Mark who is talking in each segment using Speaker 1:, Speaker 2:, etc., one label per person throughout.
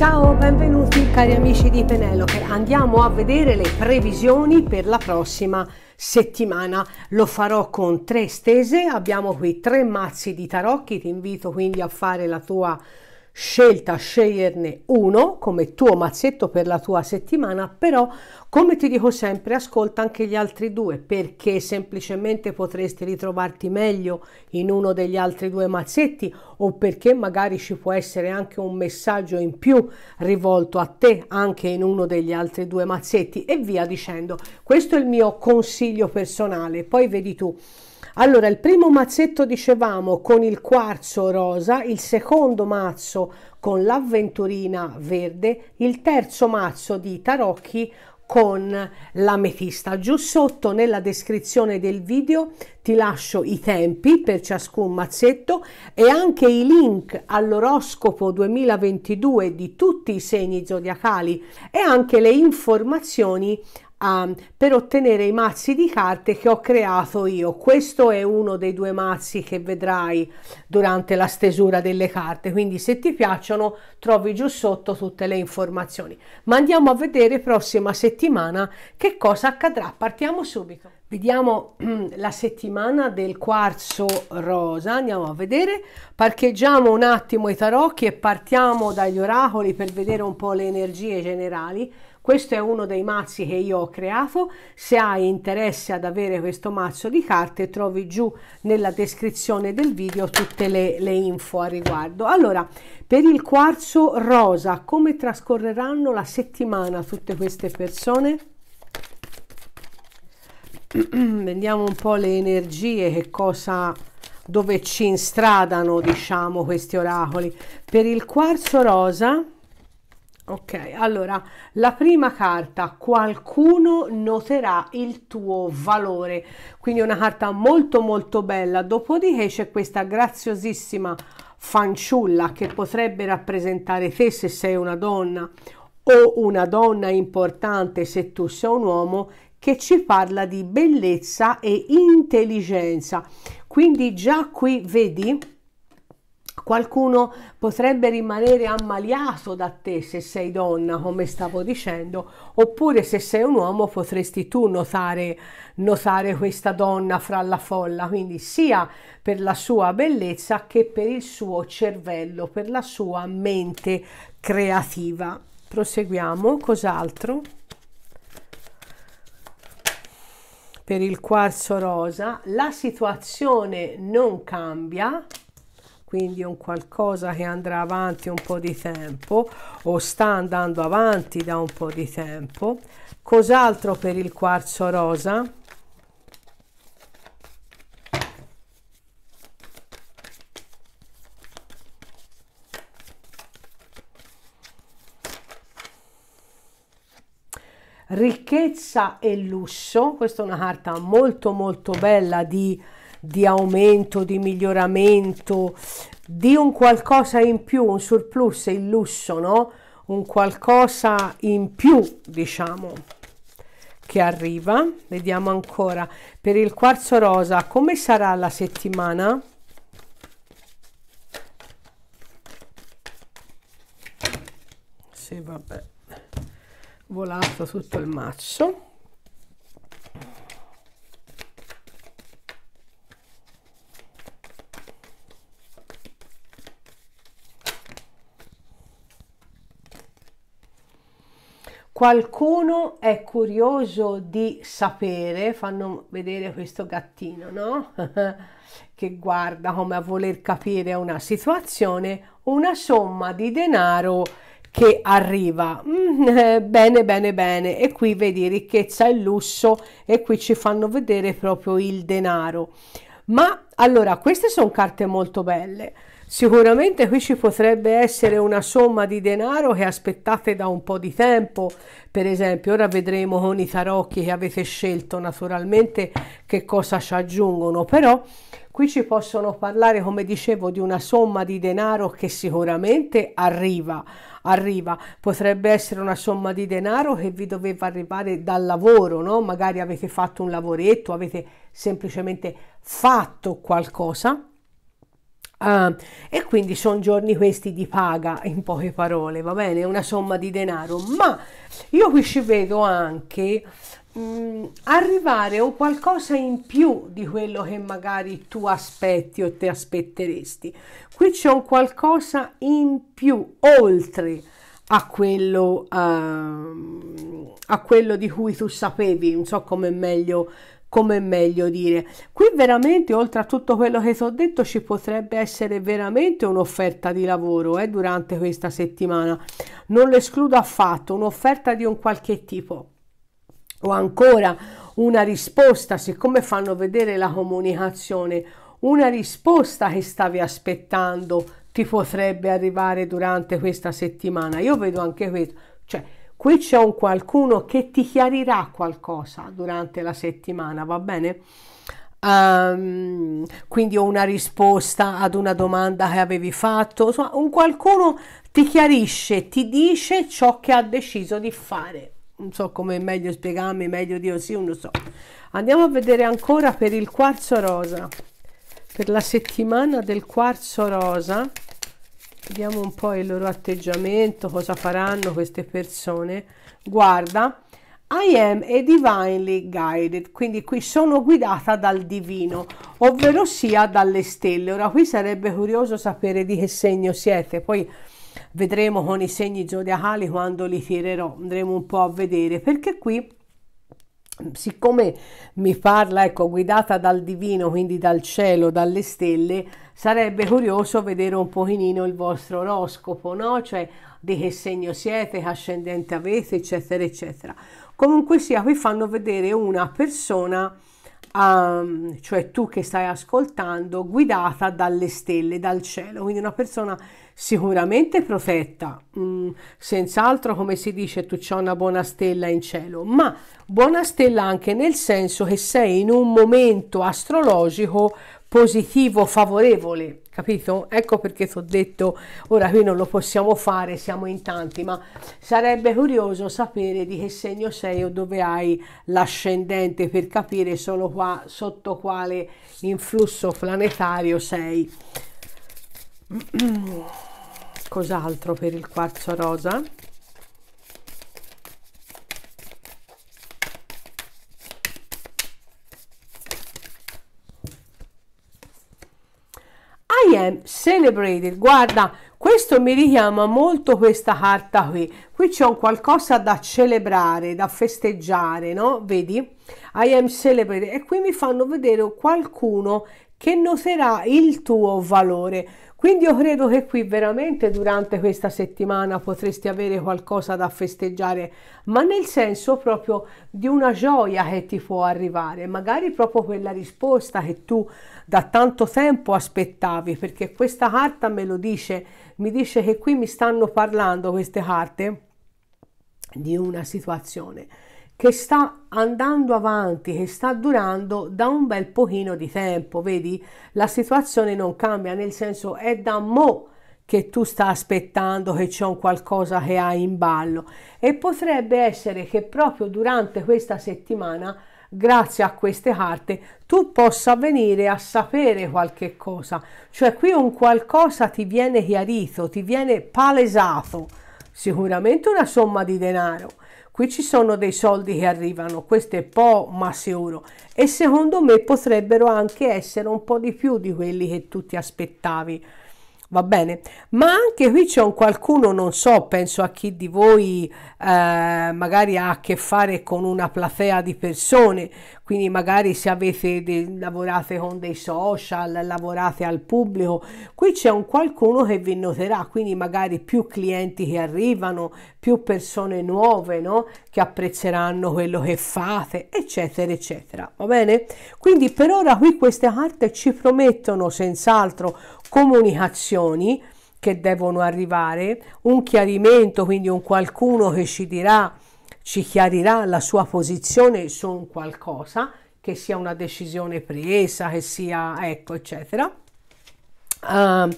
Speaker 1: Ciao, benvenuti cari amici di Penelope. Andiamo a vedere le previsioni per la prossima settimana. Lo farò con tre stese. Abbiamo qui tre mazzi di tarocchi. Ti invito quindi a fare la tua scelta sceglierne uno come tuo mazzetto per la tua settimana, però come ti dico sempre ascolta anche gli altri due perché semplicemente potresti ritrovarti meglio in uno degli altri due mazzetti o perché magari ci può essere anche un messaggio in più rivolto a te anche in uno degli altri due mazzetti e via dicendo. Questo è il mio consiglio personale, poi vedi tu. Allora, il primo mazzetto dicevamo con il quarzo rosa, il secondo mazzo con l'avventurina verde, il terzo mazzo di tarocchi con l'ametista. Giù sotto nella descrizione del video ti lascio i tempi per ciascun mazzetto e anche i link all'oroscopo 2022 di tutti i segni zodiacali e anche le informazioni um, per ottenere i mazzi di carte che ho creato io. Questo è uno dei due mazzi che vedrai durante la stesura delle carte, quindi se ti piacciono trovi giù sotto tutte le informazioni. Ma andiamo a vedere prossima settimana che cosa accadrà. Partiamo subito. Vediamo mm, la settimana del quarzo rosa, andiamo a vedere, parcheggiamo un attimo i tarocchi e partiamo dagli oracoli per vedere un po' le energie generali questo è uno dei mazzi che io ho creato, se hai interesse ad avere questo mazzo di carte trovi giù nella descrizione del video tutte le, le info a riguardo. Allora, per il quarzo rosa, come trascorreranno la settimana tutte queste persone? Vediamo un po' le energie, che cosa dove ci instradano diciamo questi oracoli per il quarzo rosa Ok, allora la prima carta, qualcuno noterà il tuo valore, quindi una carta molto molto bella, dopodiché c'è questa graziosissima fanciulla che potrebbe rappresentare te se sei una donna o una donna importante se tu sei un uomo che ci parla di bellezza e intelligenza. Quindi già qui vedi Qualcuno potrebbe rimanere ammaliato da te se sei donna, come stavo dicendo, oppure se sei un uomo potresti tu notare, notare questa donna fra la folla, quindi sia per la sua bellezza che per il suo cervello, per la sua mente creativa. Proseguiamo, cos'altro? Per il quarzo rosa la situazione non cambia, quindi un qualcosa che andrà avanti un po' di tempo o sta andando avanti da un po' di tempo. Cos'altro per il quarzo rosa? ricchezza e lusso. Questa è una carta molto molto bella di di aumento, di miglioramento, di un qualcosa in più, un surplus, il lusso, no? Un qualcosa in più, diciamo, che arriva. Vediamo ancora. Per il quarzo rosa, come sarà la settimana? Sì, vabbè. Volato tutto il mazzo. qualcuno è curioso di sapere, fanno vedere questo gattino, no? che guarda come a voler capire una situazione, una somma di denaro che arriva. Mm, eh, bene, bene, bene. E qui vedi ricchezza e lusso e qui ci fanno vedere proprio il denaro. Ma allora, queste sono carte molto belle. Sicuramente qui ci potrebbe essere una somma di denaro che aspettate da un po' di tempo, per esempio ora vedremo con i tarocchi che avete scelto naturalmente che cosa ci aggiungono, però qui ci possono parlare come dicevo di una somma di denaro che sicuramente arriva, arriva, potrebbe essere una somma di denaro che vi doveva arrivare dal lavoro, no? magari avete fatto un lavoretto, avete semplicemente fatto qualcosa Uh, e quindi sono giorni questi di paga, in poche parole, va bene? Una somma di denaro. Ma io qui ci vedo anche mh, mm, arrivare o qualcosa in più di quello che magari tu aspetti o ti aspetteresti. Qui c'è un qualcosa in più, oltre a quello, uh, a quello di cui tu sapevi, non so come meglio come è meglio dire. Qui veramente, oltre a tutto quello che ho detto, ci potrebbe essere veramente un'offerta di lavoro eh, durante questa settimana. Non lo escludo affatto, un'offerta di un qualche tipo. O ancora una risposta, siccome fanno vedere la comunicazione, una risposta che stavi aspettando ti potrebbe arrivare durante questa settimana. Io vedo anche questo, cioè Qui c'è un qualcuno che ti chiarirà qualcosa durante la settimana, va bene? Um, quindi ho una risposta ad una domanda che avevi fatto, insomma, un qualcuno ti chiarisce, ti dice ciò che ha deciso di fare. Non so come è meglio spiegarmi, meglio di sì, non lo so. Andiamo a vedere ancora per il quarzo rosa, per la settimana del quarzo rosa vediamo un po' il loro atteggiamento, cosa faranno queste persone. Guarda, I am a divinely guided, quindi qui sono guidata dal divino, ovvero sia dalle stelle. Ora qui sarebbe curioso sapere di che segno siete, poi vedremo con i segni zodiacali quando li tirerò, andremo un po' a vedere, perché qui siccome mi parla, ecco, guidata dal divino, quindi dal cielo, dalle stelle, Sarebbe curioso vedere un pochino il vostro oroscopo, no? Cioè di che segno siete, che ascendente avete, eccetera, eccetera. Comunque sia, vi fanno vedere una persona, um, cioè tu che stai ascoltando, guidata dalle stelle, dal cielo, quindi una persona sicuramente protetta, mm, senz'altro come si dice tu c'è una buona stella in cielo, ma buona stella anche nel senso che sei in un momento astrologico positivo, favorevole, capito? Ecco perché ti ho detto, ora qui non lo possiamo fare, siamo in tanti, ma sarebbe curioso sapere di che segno sei o dove hai l'ascendente per capire solo qua sotto quale influsso planetario sei. Cos'altro per il quarzo rosa? I am celebrated. Guarda, questo mi richiama molto questa carta qui. Qui c'è un qualcosa da celebrare, da festeggiare, no? Vedi? I am celebrated. E qui mi fanno vedere qualcuno che noterà il tuo valore. Quindi io credo che qui veramente durante questa settimana potresti avere qualcosa da festeggiare, ma nel senso proprio di una gioia che ti può arrivare, magari proprio quella risposta che tu da tanto tempo aspettavi, perché questa carta me lo dice, mi dice che qui mi stanno parlando queste carte di una situazione che sta andando avanti, che sta durando da un bel pochino di tempo, vedi? La situazione non cambia, nel senso è da mo' che tu sta aspettando che c'è un qualcosa che hai in ballo e potrebbe essere che proprio durante questa settimana grazie a queste carte tu possa venire a sapere qualche cosa. Cioè qui un qualcosa ti viene chiarito, ti viene palesato, sicuramente una somma di denaro. Qui ci sono dei soldi che arrivano, questo è po ma sicuro e secondo me potrebbero anche essere un po' di più di quelli che tu ti aspettavi va bene ma anche qui c'è un qualcuno non so penso a chi di voi eh, magari ha a che fare con una platea di persone quindi magari se avete de- lavorate con dei social lavorate al pubblico qui c'è un qualcuno che vi noterà quindi magari più clienti che arrivano più persone nuove no? che apprezzeranno quello che fate eccetera eccetera va bene quindi per ora qui queste carte ci promettono senz'altro comunicazioni che devono arrivare, un chiarimento, quindi un qualcuno che ci dirà, ci chiarirà la sua posizione su un qualcosa, che sia una decisione presa, che sia ecco, eccetera. Uh,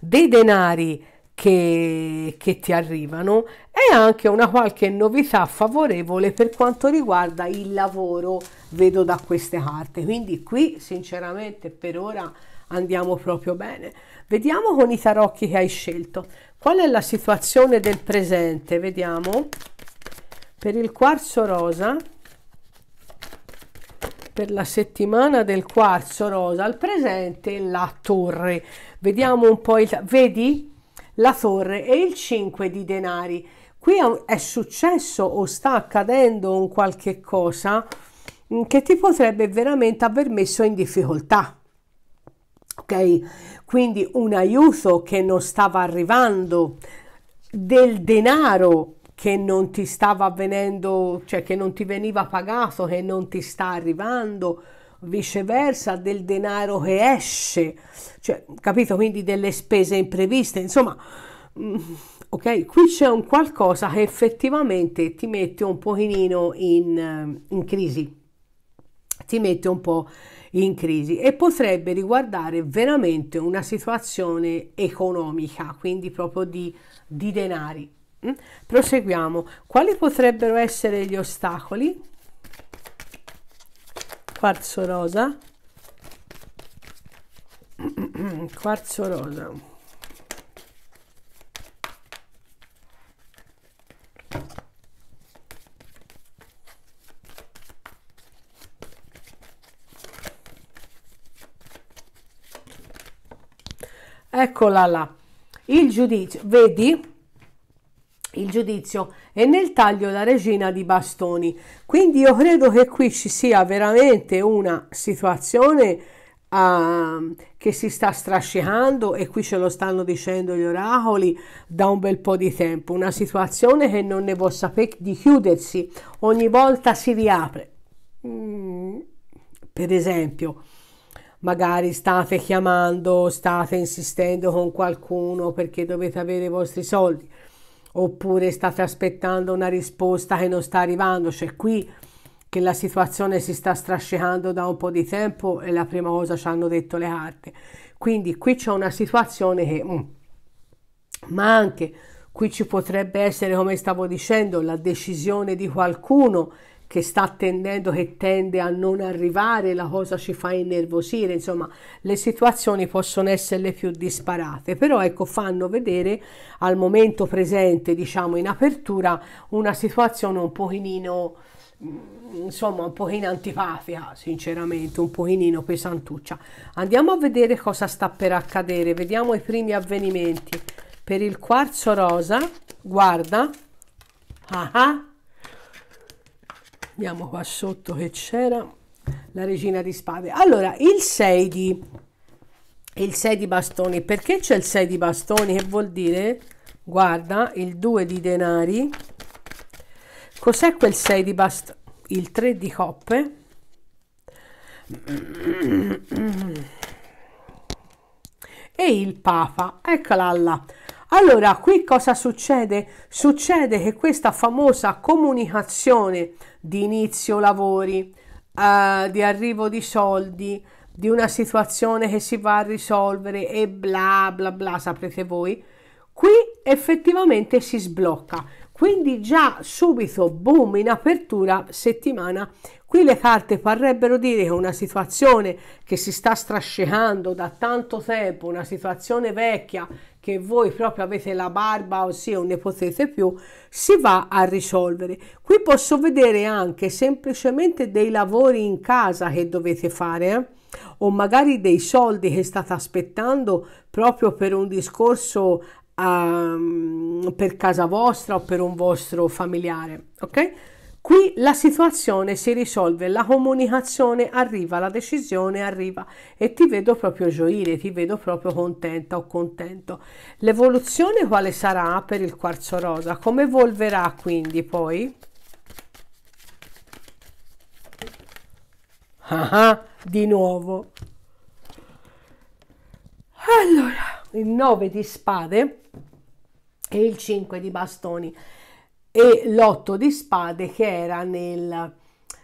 Speaker 1: dei denari che, che, ti arrivano e anche una qualche novità favorevole per quanto riguarda il lavoro, vedo da queste carte. Quindi qui sinceramente per ora andiamo proprio bene. Vediamo con i tarocchi che hai scelto. Qual è la situazione del presente? Vediamo. Per il quarzo rosa, per la settimana del quarzo rosa, al presente la torre. Vediamo un po', il, vedi? La torre e il 5 di denari. Qui è successo o sta accadendo un qualche cosa mm, che ti potrebbe veramente aver messo in difficoltà ok? Quindi un aiuto che non stava arrivando, del denaro che non ti stava avvenendo, cioè che non ti veniva pagato, che non ti sta arrivando, viceversa del denaro che esce, cioè, capito? Quindi delle spese impreviste, insomma, mm, ok, qui c'è un qualcosa che effettivamente ti mette un pochino in, eh, in crisi, ti mette un po' in crisi e potrebbe riguardare veramente una situazione economica, quindi proprio di, di denari. Mm? Proseguiamo. Quali potrebbero essere gli ostacoli? Quarzo rosa. Quarzo rosa. Eccola là. Il giudizio, vedi? Il giudizio è nel taglio la regina di bastoni. Quindi io credo che qui ci sia veramente una situazione Uh, che si sta strascicando e qui ce lo stanno dicendo gli oracoli da un bel po' di tempo, una situazione che non ne può sapere di chiudersi, ogni volta si riapre. Mm, per esempio, magari state chiamando, state insistendo con qualcuno perché dovete avere i vostri soldi, oppure state aspettando una risposta che non sta arrivando, cioè qui che la situazione si sta strascicando da un po' di tempo è la prima cosa ci hanno detto le carte. Quindi qui c'è una situazione che... Mm, ma anche qui ci potrebbe essere, come stavo dicendo, la decisione di qualcuno che sta tendendo, che tende a non arrivare, la cosa ci fa innervosire, insomma le situazioni possono essere le più disparate, però ecco fanno vedere al momento presente, diciamo in apertura, una situazione un pochino mm, insomma un pochino antipatica sinceramente un pochino pesantuccia andiamo a vedere cosa sta per accadere vediamo i primi avvenimenti per il quarzo rosa guarda ah ah Vediamo qua sotto che c'era la regina di spade. Allora, il 6 di, il 6 di bastoni. Perché c'è il 6 di bastoni? Che vuol dire? Guarda, il 2 di denari. Cos'è quel 6 di bastoni? Il 3 di coppe. E il papa. Eccola là. Allora, qui cosa succede? Succede che questa famosa comunicazione di inizio lavori, eh, di arrivo di soldi, di una situazione che si va a risolvere e bla bla bla, saprete voi, qui effettivamente si sblocca. Quindi già subito, boom, in apertura settimana Qui le carte parrebbero dire che una situazione che si sta strascicando da tanto tempo, una situazione vecchia che voi proprio avete la barba, ossia non ne potete più, si va a risolvere. Qui posso vedere anche semplicemente dei lavori in casa che dovete fare. Eh? o magari dei soldi che state aspettando proprio per un discorso um, per casa vostra o per un vostro familiare, ok? Qui la situazione si risolve, la comunicazione arriva, la decisione arriva e ti vedo proprio gioire, ti vedo proprio contenta o contento. L'evoluzione quale sarà per il quarzo rosa? Come evolverà quindi poi? Ah, ah di nuovo. Allora, il 9 di spade e il 5 di bastoni e l'otto di spade che era nel,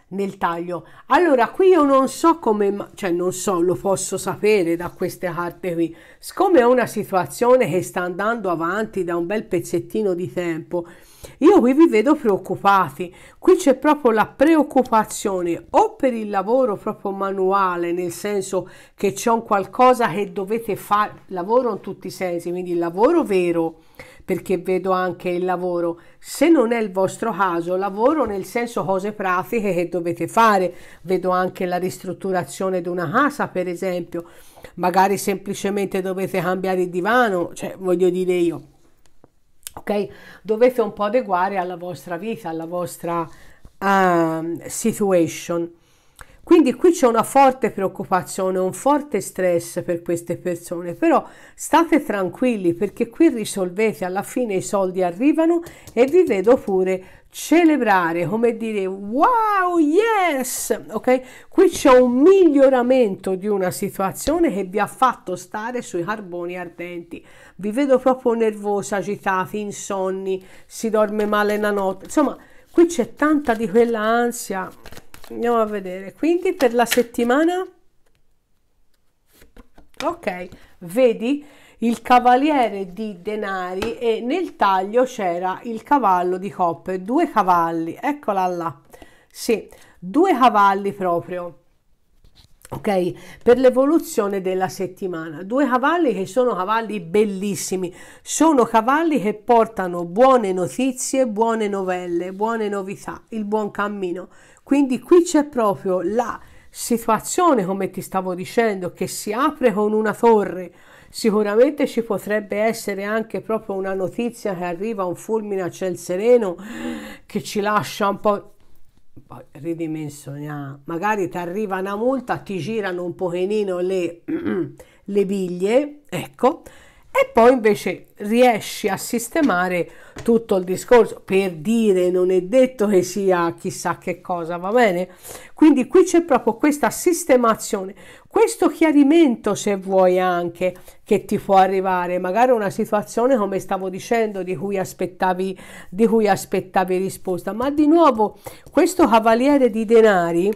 Speaker 1: nel taglio. Allora, qui io non so come, cioè non so, lo posso sapere da queste carte qui. Siccome è una situazione che sta andando avanti da un bel pezzettino di tempo, io qui vi vedo preoccupati. Qui c'è proprio la preoccupazione o per il lavoro proprio manuale, nel senso che c'è un qualcosa che dovete fare, lavoro in tutti i sensi, quindi il lavoro vero perché vedo anche il lavoro. Se non è il vostro caso, lavoro nel senso cose pratiche che dovete fare, vedo anche la ristrutturazione di una casa, per esempio, magari semplicemente dovete cambiare il divano, cioè voglio dire io. Ok? Dovete un po' adeguare alla vostra vita, alla vostra uh, situation. Quindi qui c'è una forte preoccupazione, un forte stress per queste persone, però state tranquilli perché qui risolvete, alla fine i soldi arrivano e vi vedo pure celebrare, come dire wow, yes, ok? Qui c'è un miglioramento di una situazione che vi ha fatto stare sui carboni ardenti. Vi vedo proprio nervosa, agitati, insonni, si dorme male la notte, insomma qui c'è tanta di quella ansia andiamo a vedere quindi per la settimana ok vedi il cavaliere di denari e nel taglio c'era il cavallo di coppe due cavalli eccola là sì due cavalli proprio ok per l'evoluzione della settimana due cavalli che sono cavalli bellissimi sono cavalli che portano buone notizie buone novelle buone novità il buon cammino quindi qui c'è proprio la situazione, come ti stavo dicendo, che si apre con una torre. Sicuramente ci potrebbe essere anche proprio una notizia che arriva, un fulmine a ciel sereno, che ci lascia un po' ridimensionare. magari ti arriva una multa ti girano un pochino le, le biglie ecco e poi invece riesci a sistemare tutto il discorso per dire non è detto che sia chissà che cosa va bene quindi qui c'è proprio questa sistemazione questo chiarimento se vuoi anche che ti può arrivare magari una situazione come stavo dicendo di cui aspettavi di cui aspettavi risposta ma di nuovo questo cavaliere di denari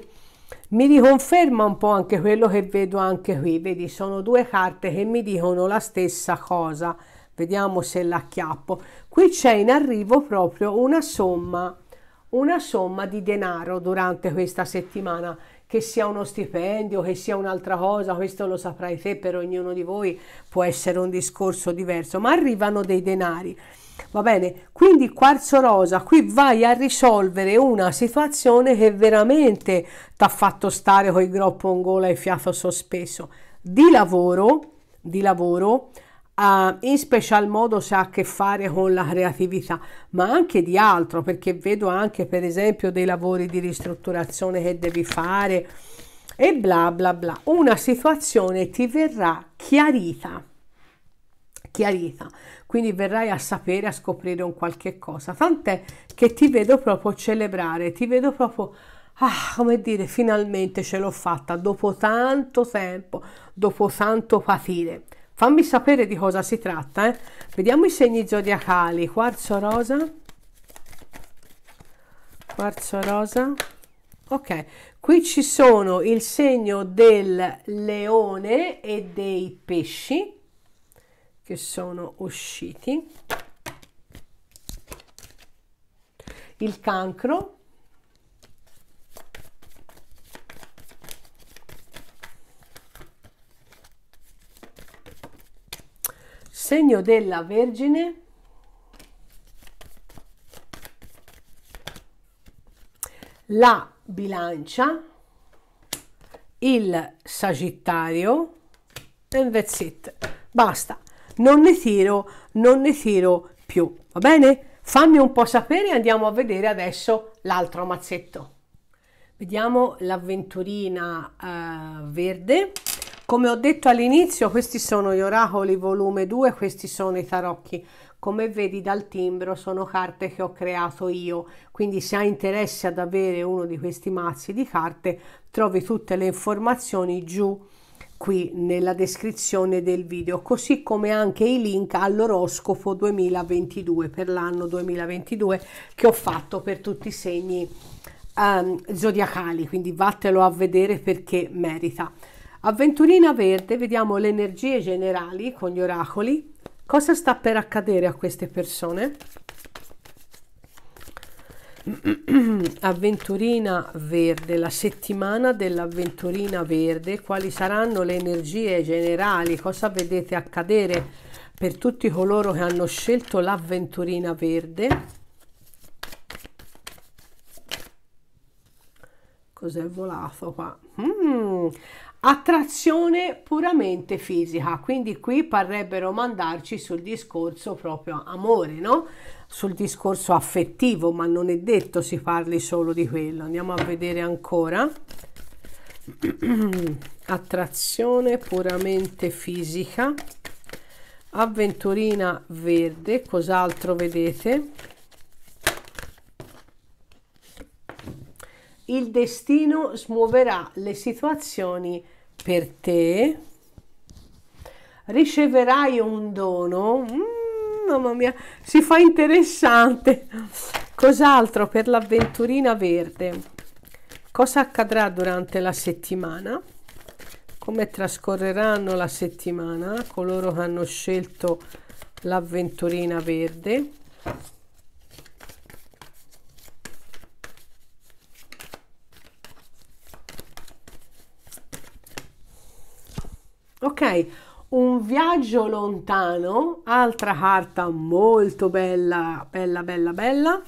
Speaker 1: mi riconferma un po' anche quello che vedo anche qui, vedi sono due carte che mi dicono la stessa cosa, vediamo se l'acchiappo, qui c'è in arrivo proprio una somma, una somma di denaro durante questa settimana, che sia uno stipendio, che sia un'altra cosa, questo lo saprai te, per ognuno di voi può essere un discorso diverso, ma arrivano dei denari. Va bene, quindi quarzo rosa, qui vai a risolvere una situazione che veramente ti ha fatto stare con il groppo in gola e fiato sospeso. Di lavoro, di lavoro, Uh, in special modo se ha a che fare con la creatività, ma anche di altro, perché vedo anche per esempio dei lavori di ristrutturazione che devi fare e bla bla bla. Una situazione ti verrà chiarita. Chiarita quindi verrai a sapere, a scoprire un qualche cosa, tant'è che ti vedo proprio celebrare, ti vedo proprio, ah, come dire, finalmente ce l'ho fatta, dopo tanto tempo, dopo tanto patire. Fammi sapere di cosa si tratta, eh? Vediamo i segni zodiacali, quarzo rosa, quarzo rosa, ok, qui ci sono il segno del leone e dei pesci, che sono usciti il cancro segno della Vergine la bilancia il sagittario and that's it basta non ne tiro, non ne tiro più, va bene? Fammi un po' sapere e andiamo a vedere adesso l'altro mazzetto. Vediamo l'avventurina eh, verde. Come ho detto all'inizio, questi sono gli oracoli volume 2, questi sono i tarocchi. Come vedi dal timbro sono carte che ho creato io, quindi se hai interesse ad avere uno di questi mazzi di carte, trovi tutte le informazioni giù qui nella descrizione del video, così come anche i link all'oroscopo 2022 per l'anno 2022 che ho fatto per tutti i segni um, zodiacali, quindi vattelo a vedere perché merita. Avventurina verde, vediamo le energie generali con gli oracoli. Cosa sta per accadere a queste persone? avventurina verde la settimana dell'avventurina verde quali saranno le energie generali cosa vedete accadere per tutti coloro che hanno scelto l'avventurina verde cos'è volato qua mm. attrazione puramente fisica quindi qui parrebbero mandarci sul discorso proprio amore no sul discorso affettivo, ma non è detto si parli solo di quello. Andiamo a vedere ancora. Attrazione puramente fisica. Avventurina verde, cos'altro vedete? Il destino smuoverà le situazioni per te. Riceverai un dono. Mm mamma mia, si fa interessante. Cos'altro per l'avventurina verde? Cosa accadrà durante la settimana? Come trascorreranno la settimana coloro che hanno scelto l'avventurina verde? Ok, un viaggio lontano, altra carta molto bella, bella, bella, bella.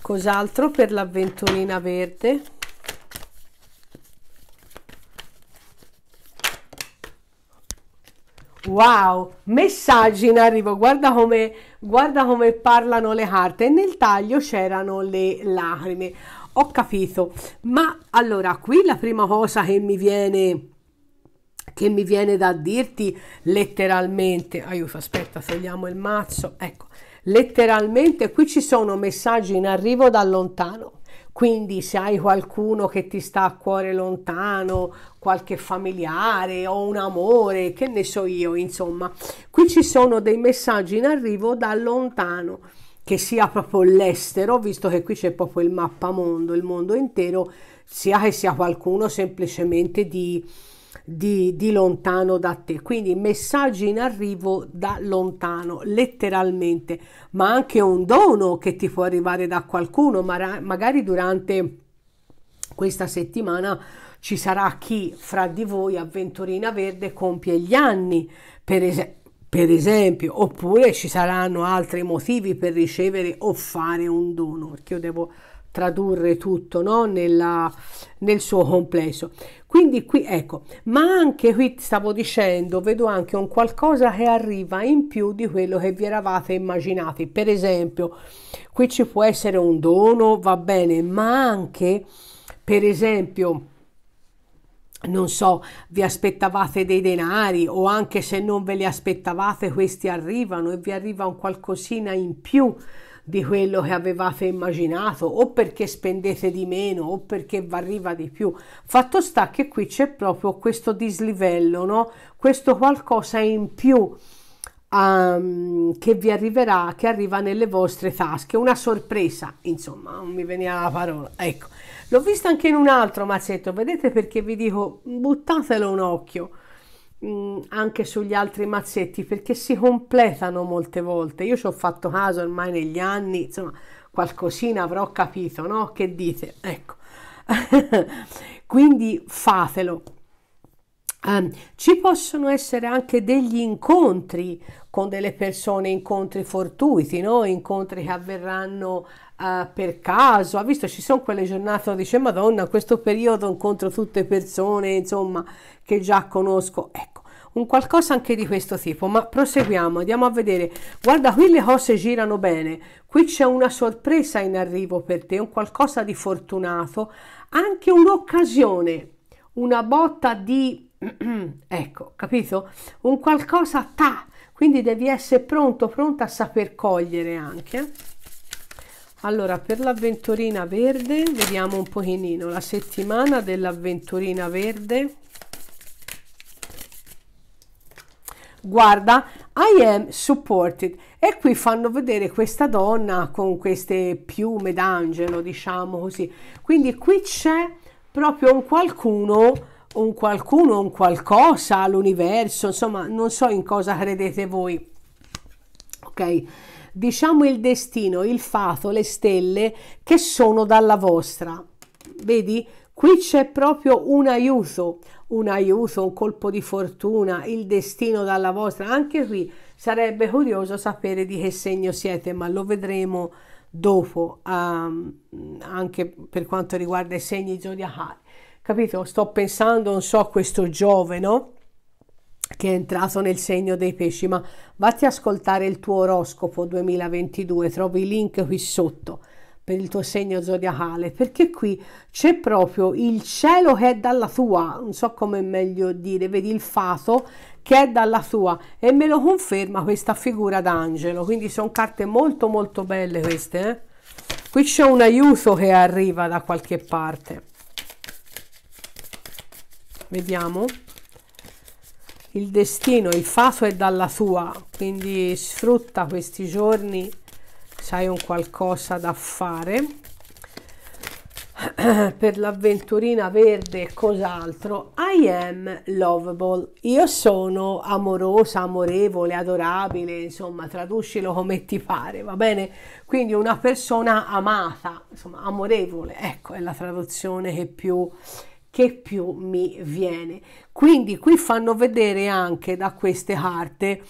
Speaker 1: Cos'altro per l'avventurina verde? Wow, messaggi in arrivo, guarda come, guarda come parlano le carte. Nel taglio c'erano le lacrime, ho capito. Ma allora, qui la prima cosa che mi viene che mi viene da dirti letteralmente, aiuto, ah, aspetta, togliamo il mazzo, ecco, letteralmente qui ci sono messaggi in arrivo da lontano. Quindi se hai qualcuno che ti sta a cuore lontano, qualche familiare o un amore, che ne so io, insomma, qui ci sono dei messaggi in arrivo da lontano, che sia proprio l'estero, visto che qui c'è proprio il mappamondo, il mondo intero, sia che sia qualcuno semplicemente di di, di lontano da te. Quindi messaggi in arrivo da lontano, letteralmente, ma anche un dono che ti può arrivare da qualcuno, ma, magari durante questa settimana ci sarà chi fra di voi avventurina verde compie gli anni, per esempio per esempio, oppure ci saranno altri motivi per ricevere o fare un dono, perché io devo tradurre tutto no? Nella, nel suo complesso. Quindi qui ecco, ma anche qui stavo dicendo, vedo anche un qualcosa che arriva in più di quello che vi eravate immaginati. Per esempio, qui ci può essere un dono, va bene, ma anche per esempio non so, vi aspettavate dei denari o anche se non ve li aspettavate, questi arrivano e vi arriva un qualcosina in più di quello che avevate immaginato o perché spendete di meno o perché vi arriva di più. Fatto sta che qui c'è proprio questo dislivello, no? questo qualcosa in più um, che vi arriverà, che arriva nelle vostre tasche, una sorpresa, insomma, non mi veniva la parola. Ecco, l'ho visto anche in un altro mazzetto, vedete perché vi dico buttatelo un occhio anche sugli altri mazzetti perché si completano molte volte. Io ci ho fatto caso ormai negli anni, insomma, qualcosina avrò capito, no? Che dite? Ecco. Quindi fatelo, Um, ci possono essere anche degli incontri con delle persone, incontri fortuiti, no? incontri che avverranno uh, per caso. Ha visto, ci sono quelle giornate, uno dice, Madonna, in questo periodo incontro tutte persone, insomma, che già conosco. Ecco, un qualcosa anche di questo tipo. Ma proseguiamo, andiamo a vedere. Guarda, qui le cose girano bene. Qui c'è una sorpresa in arrivo per te, un qualcosa di fortunato, anche un'occasione, una botta di ecco, capito? Un qualcosa ta, quindi devi essere pronto, pronta a saper cogliere anche. Allora, per l'avventurina verde, vediamo un pochino la settimana dell'avventurina verde. Guarda, I am supported. E qui fanno vedere questa donna con queste piume d'angelo, diciamo così. Quindi qui c'è proprio un qualcuno un qualcuno, un qualcosa all'universo, insomma, non so in cosa credete voi. Ok? Diciamo il destino, il fato, le stelle che sono dalla vostra. Vedi? Qui c'è proprio un aiuto, un aiuto, un colpo di fortuna, il destino dalla vostra. Anche qui sarebbe curioso sapere di che segno siete, ma lo vedremo dopo, um, anche per quanto riguarda i segni zodiacali capito? Sto pensando, non so, a questo giove, Che è entrato nel segno dei pesci, ma vatti a ascoltare il tuo oroscopo 2022, trovi il link qui sotto per il tuo segno zodiacale, perché qui c'è proprio il cielo che è dalla tua, non so come meglio dire, vedi il fato che è dalla tua e me lo conferma questa figura d'angelo, quindi sono carte molto molto belle queste, eh? qui c'è un aiuto che arriva da qualche parte vediamo il destino il fato è dalla tua quindi sfrutta questi giorni se hai un qualcosa da fare per l'avventurina verde e cos'altro I am lovable io sono amorosa amorevole adorabile insomma traducilo come ti pare va bene quindi una persona amata insomma amorevole ecco è la traduzione che più che più mi viene. Quindi qui fanno vedere anche da queste carte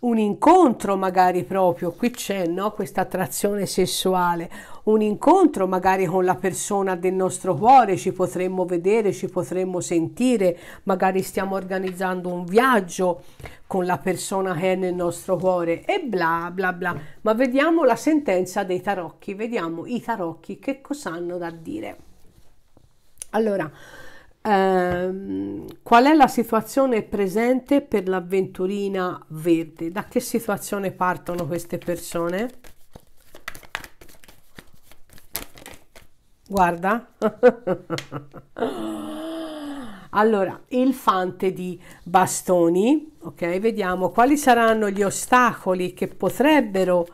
Speaker 1: un incontro magari proprio, qui c'è no? questa attrazione sessuale, un incontro magari con la persona del nostro cuore, ci potremmo vedere, ci potremmo sentire, magari stiamo organizzando un viaggio con la persona che è nel nostro cuore e bla bla bla. Ma vediamo la sentenza dei tarocchi, vediamo i tarocchi che cosa hanno da dire. Allora, ehm, qual è la situazione presente per l'avventurina verde? Da che situazione partono queste persone? Guarda. Allora, il fante di bastoni, ok? Vediamo quali saranno gli ostacoli che potrebbero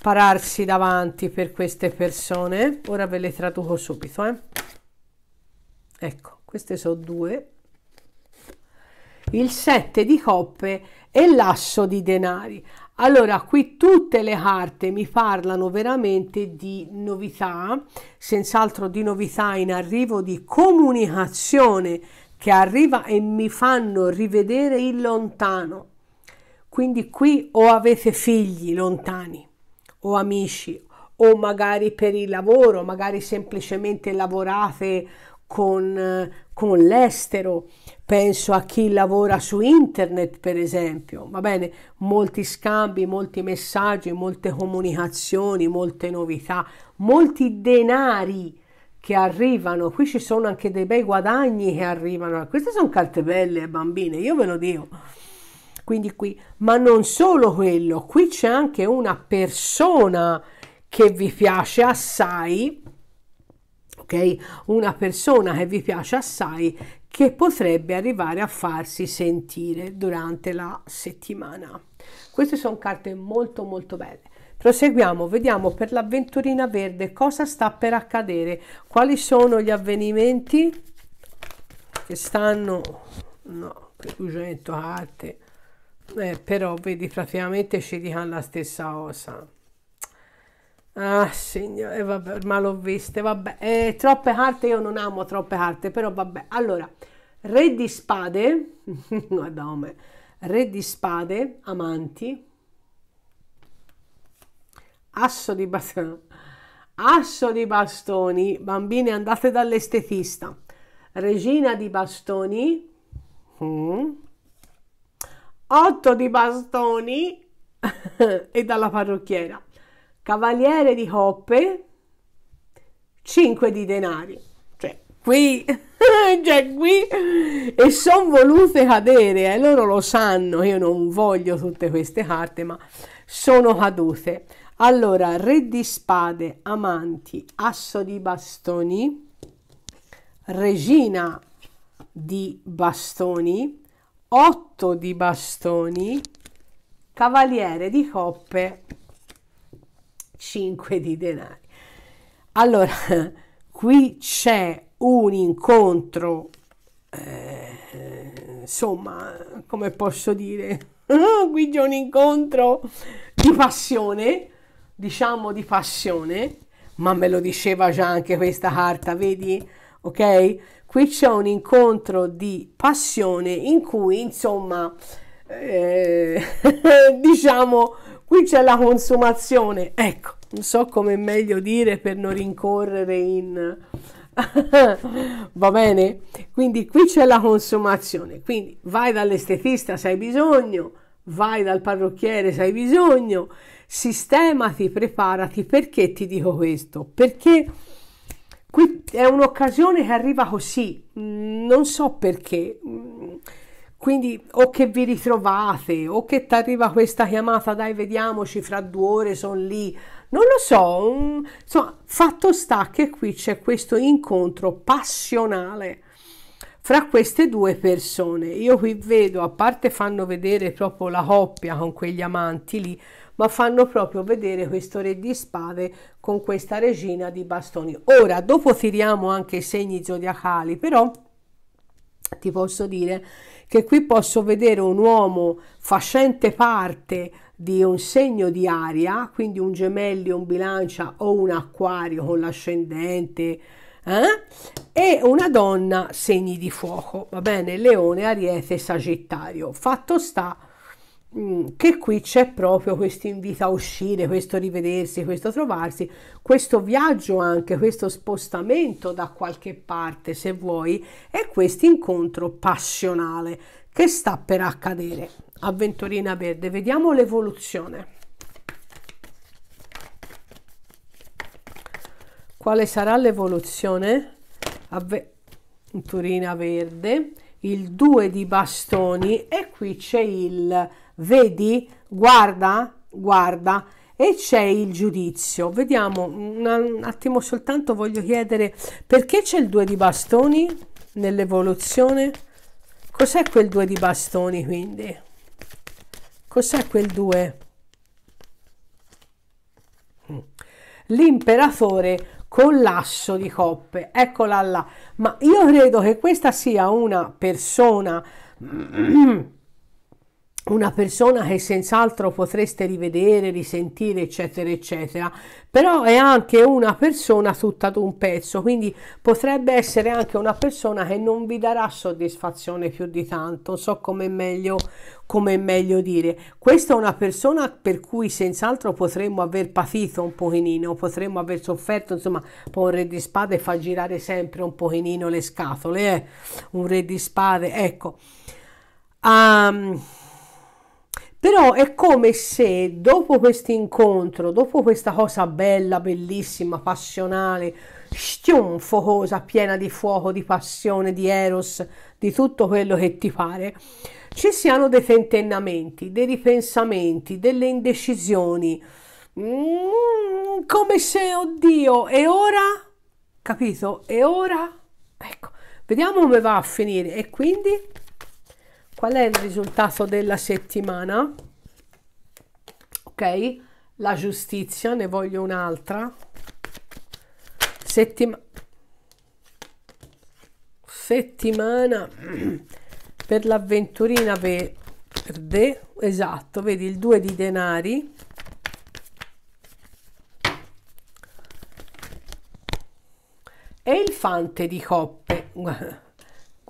Speaker 1: pararsi davanti per queste persone. Ora ve le traduco subito, eh? Ecco queste sono due, il 7 di coppe e l'asso di denari. Allora, qui tutte le carte mi parlano veramente di novità, senz'altro di novità in arrivo, di comunicazione che arriva e mi fanno rivedere il lontano. Quindi qui o avete figli lontani o amici o magari per il lavoro, magari semplicemente lavorate con, con l'estero, penso a chi lavora su internet per esempio, va bene, molti scambi, molti messaggi, molte comunicazioni, molte novità, molti denari che arrivano, qui ci sono anche dei bei guadagni che arrivano, queste sono carte belle bambine, io ve lo dico. Quindi qui, ma non solo quello, qui c'è anche una persona che vi piace assai, ok? Una persona che vi piace assai che potrebbe arrivare a farsi sentire durante la settimana. Queste sono carte molto molto belle. Proseguiamo, vediamo per l'avventurina verde cosa sta per accadere, quali sono gli avvenimenti che stanno... No, per 200 carte, eh, però vedi praticamente ci dicono la stessa cosa. Ah, signore, eh, vabbè, ormai l'ho viste, vabbè. Eh, troppe carte, io non amo troppe carte, però vabbè. Allora, re di spade, guarda come, re di spade, amanti, asso di bastoni, asso di bastoni, bambine andate dall'estetista, regina di bastoni, mm. otto di bastoni e dalla parrucchiera cavaliere di coppe, 5 di denari. Cioè, qui, cioè, qui, e sono volute cadere, eh. loro lo sanno, io non voglio tutte queste carte, ma sono cadute. Allora, re di spade, amanti, asso di bastoni, regina di bastoni, 8 di bastoni, cavaliere di coppe 5 di denari. Allora, qui c'è un incontro, eh, insomma, come posso dire, qui c'è un incontro di passione, diciamo di passione, ma me lo diceva già anche questa carta, vedi? Ok? Qui c'è un incontro di passione in cui, insomma, eh, diciamo qui c'è la consumazione, ecco, non so come meglio dire per non rincorrere in... Va bene? Quindi qui c'è la consumazione, quindi vai dall'estetista se hai bisogno, vai dal parrucchiere se hai bisogno, sistemati, preparati, perché ti dico questo? Perché qui è un'occasione che arriva così, non so perché, quindi o che vi ritrovate o che ti arriva questa chiamata, dai vediamoci, fra due ore sono lì. Non lo so, un, insomma, fatto sta che qui c'è questo incontro passionale fra queste due persone. Io qui vedo, a parte fanno vedere proprio la coppia con quegli amanti lì, ma fanno proprio vedere questo re di spade con questa regina di bastoni. Ora, dopo tiriamo anche i segni zodiacali, però ti posso dire che qui posso vedere un uomo facente parte di un segno di aria, quindi un gemelli, un bilancia o un acquario con l'ascendente, eh? e una donna segni di fuoco, va bene? Leone, Ariete, Sagittario. Fatto sta Mm, che qui c'è proprio questo invito a uscire, questo rivedersi, questo trovarsi, questo viaggio anche, questo spostamento da qualche parte se vuoi e questo incontro passionale che sta per accadere. Avventurina verde, vediamo l'evoluzione. Quale sarà l'evoluzione? Avventurina verde, il 2 di bastoni e qui c'è il vedi, guarda, guarda e c'è il giudizio. Vediamo un attimo soltanto, voglio chiedere perché c'è il due di bastoni nell'evoluzione? Cos'è quel due di bastoni quindi? Cos'è quel due? L'imperatore con l'asso di coppe, eccola là. Ma io credo che questa sia una persona una persona che senz'altro potreste rivedere, risentire, eccetera, eccetera, però è anche una persona tutta ad un pezzo, quindi potrebbe essere anche una persona che non vi darà soddisfazione più di tanto, so come è meglio, come meglio dire. Questa è una persona per cui senz'altro potremmo aver patito un pochino, potremmo aver sofferto, insomma, un re di spade fa girare sempre un pochino le scatole, eh? un re di spade, ecco. Um, però è come se dopo questo incontro, dopo questa cosa bella, bellissima, passionale, stionfocosa, piena di fuoco, di passione, di eros, di tutto quello che ti pare, ci siano dei tentennamenti, dei ripensamenti, delle indecisioni. Mm, come se, oddio, e ora? Capito? E ora? Ecco, vediamo come va a finire. E quindi qual è il risultato della settimana ok la giustizia ne voglio un'altra Settima settimana per l'avventurina verde esatto vedi il 2 di denari e il fante di coppe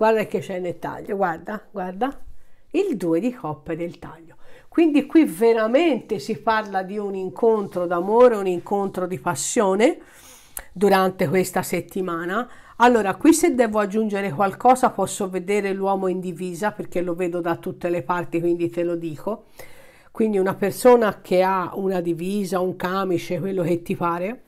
Speaker 1: guarda che c'è nel taglio, guarda, guarda, il due di coppe del taglio. Quindi qui veramente si parla di un incontro d'amore, un incontro di passione durante questa settimana. Allora, qui se devo aggiungere qualcosa posso vedere l'uomo in divisa perché lo vedo da tutte le parti, quindi te lo dico. Quindi una persona che ha una divisa, un camice, quello che ti pare,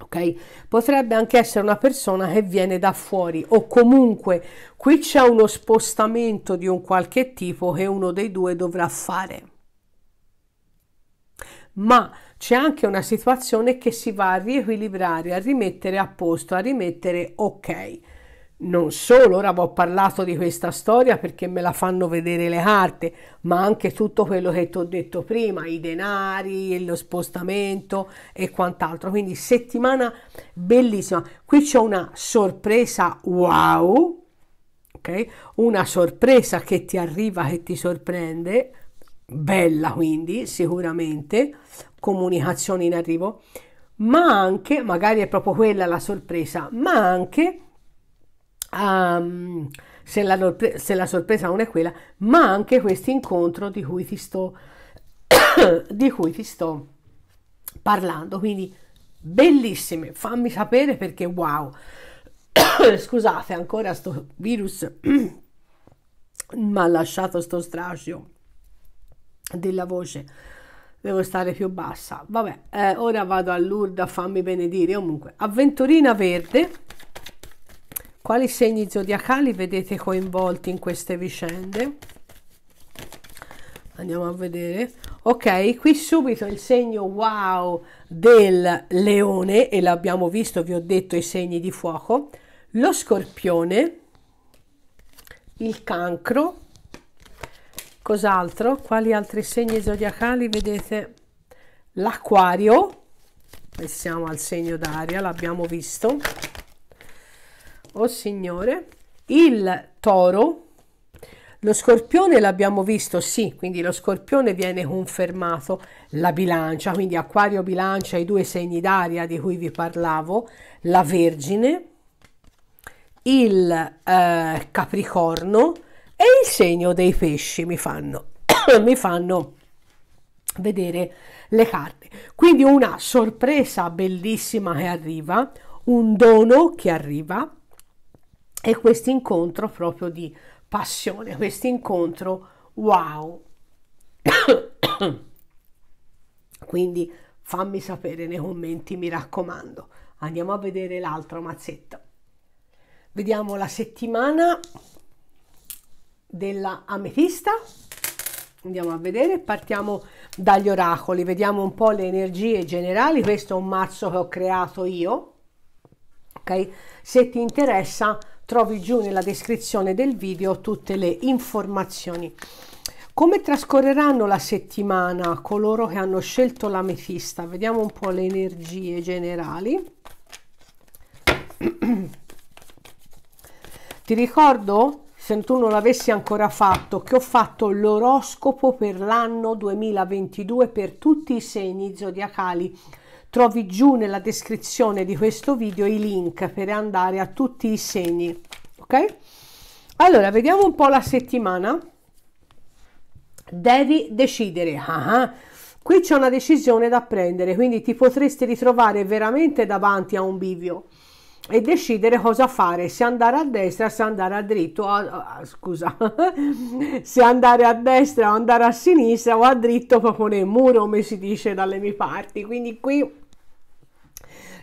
Speaker 1: Ok, Potrebbe anche essere una persona che viene da fuori o comunque qui c'è uno spostamento di un qualche tipo che uno dei due dovrà fare. Ma c'è anche una situazione che si va a riequilibrare, a rimettere a posto, a rimettere ok non solo, ora vi ho parlato di questa storia perché me la fanno vedere le carte, ma anche tutto quello che ti ho detto prima, i denari, lo spostamento e quant'altro. Quindi settimana bellissima. Qui c'è una sorpresa wow, ok? una sorpresa che ti arriva, che ti sorprende, bella quindi sicuramente, comunicazione in arrivo, ma anche, magari è proprio quella la sorpresa, ma anche um, se, la se la sorpresa non è quella, ma anche questo incontro di cui ti sto, di cui ti sto parlando. Quindi bellissime, fammi sapere perché wow. Scusate, ancora sto virus mi ha lasciato sto strascio della voce. Devo stare più bassa. Vabbè, eh, ora vado a Lourdes, fammi benedire. Comunque, avventurina verde quali segni zodiacali vedete coinvolti in queste vicende? Andiamo a vedere. Ok, qui subito il segno wow del leone, e l'abbiamo visto, vi ho detto i segni di fuoco, lo scorpione, il cancro, cos'altro? Quali altri segni zodiacali vedete? L'acquario, siamo al segno d'aria, l'abbiamo visto oh signore, il toro, lo scorpione l'abbiamo visto, sì, quindi lo scorpione viene confermato, la bilancia, quindi acquario, bilancia, i due segni d'aria di cui vi parlavo, la vergine, il eh, capricorno e il segno dei pesci mi fanno, mi fanno vedere le carte. Quindi una sorpresa bellissima che arriva, un dono che arriva, e questo incontro proprio di passione, questo incontro wow. Quindi fammi sapere nei commenti, mi raccomando. Andiamo a vedere l'altra mazzetta. Vediamo la settimana della ametista. Andiamo a vedere, partiamo dagli oracoli, vediamo un po' le energie generali. Questo è un mazzo che ho creato io. Ok? Se ti interessa trovi giù nella descrizione del video tutte le informazioni. Come trascorreranno la settimana coloro che hanno scelto l'ametista? Vediamo un po' le energie generali. Ti ricordo, se tu non l'avessi ancora fatto, che ho fatto l'oroscopo per l'anno 2022 per tutti i segni zodiacali Trovi giù nella descrizione di questo video i link per andare a tutti i segni, ok? Allora, vediamo un po' la settimana. Devi decidere. Ah, ah, qui c'è una decisione da prendere, quindi ti potresti ritrovare veramente davanti a un bivio e decidere cosa fare, se andare a destra, se andare a dritto, a, a, scusa, se andare a destra o andare a sinistra o a dritto proprio nel muro, come si dice dalle mie parti. Quindi qui